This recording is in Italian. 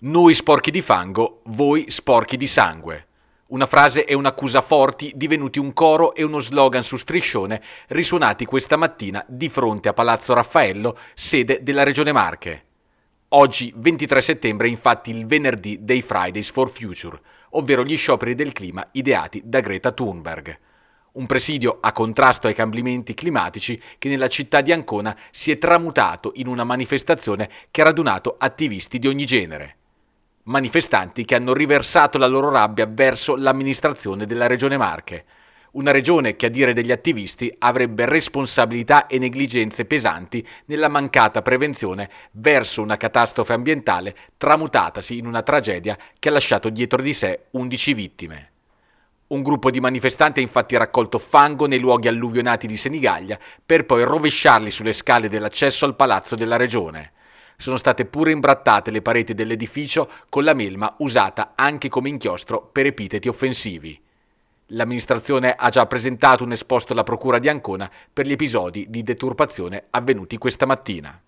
Noi sporchi di fango, voi sporchi di sangue. Una frase e un'accusa forti divenuti un coro e uno slogan su striscione risuonati questa mattina di fronte a Palazzo Raffaello, sede della Regione Marche. Oggi, 23 settembre, è infatti il venerdì dei Fridays for Future, ovvero gli scioperi del clima ideati da Greta Thunberg. Un presidio a contrasto ai cambiamenti climatici che nella città di Ancona si è tramutato in una manifestazione che ha radunato attivisti di ogni genere manifestanti che hanno riversato la loro rabbia verso l'amministrazione della Regione Marche. Una regione che, a dire degli attivisti, avrebbe responsabilità e negligenze pesanti nella mancata prevenzione verso una catastrofe ambientale tramutatasi in una tragedia che ha lasciato dietro di sé 11 vittime. Un gruppo di manifestanti ha infatti raccolto fango nei luoghi alluvionati di Senigallia per poi rovesciarli sulle scale dell'accesso al palazzo della regione sono state pure imbrattate le pareti dell'edificio con la melma usata anche come inchiostro per epiteti offensivi. L'amministrazione ha già presentato un esposto alla Procura di Ancona per gli episodi di deturpazione avvenuti questa mattina.